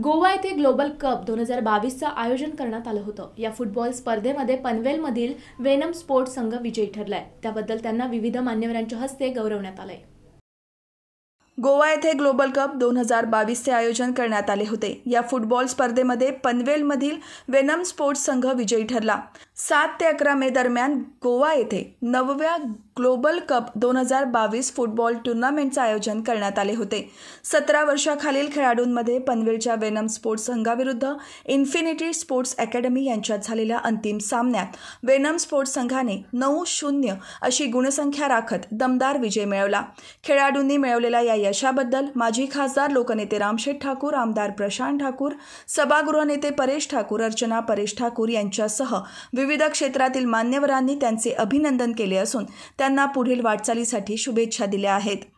गोवा येथे global cup दोन हजार बावीसचं आयोजन करण्यात आलं होतं या फुटबॉल स्पर्धेमध्ये पनवेलमधील वेनम स्पोर्ट्स संघ विजयी ठरलाय त्याबद्दल त्यांना विविध मान्यवरांच्या हस्ते गौरवण्यात आलंय गोवा येथे ग्लोबल कप दोन हजार बावीसचे आयोजन करण्यात आले होते या फुटबॉल स्पर्धेमध्ये पनवेलमधील वेनम स्पोर्ट्स संघ विजयी ठरला सात ते अकरा मे दरम्यान गोवा येथे नवव्या ग्लोबल कप दोन हजार बावीस फुटबॉल टुर्नामेंटचं आयोजन करण्यात आले होते सतरा वर्षाखालील खेळाडूंमध्ये पनवेलच्या वेनम स्पोर्ट्स संघाविरुद्ध इन्फिनिटी स्पोर्ट्स अकॅडमी यांच्यात झालेल्या अंतिम सामन्यात वेनम स्पोर्ट्स संघाने नऊ शून्य अशी गुणसंख्या राखत दमदार विजय मिळवला खेळाडूंनी मिळवलेल्या या यशाबद्दल माजी खासदार लोकनेते रामशेठ ठाकूर आमदार प्रशांत ठाकूर सभागृहनेते परेश ठाकूर अर्चना परेश ठाकूर यांच्यासह विविध विविध क्षेत्रातील मान्यवरांनी त्यांचे अभिनंदन केले असून त्यांना पुढील वाटचालीसाठी शुभेच्छा दिल्या आहेत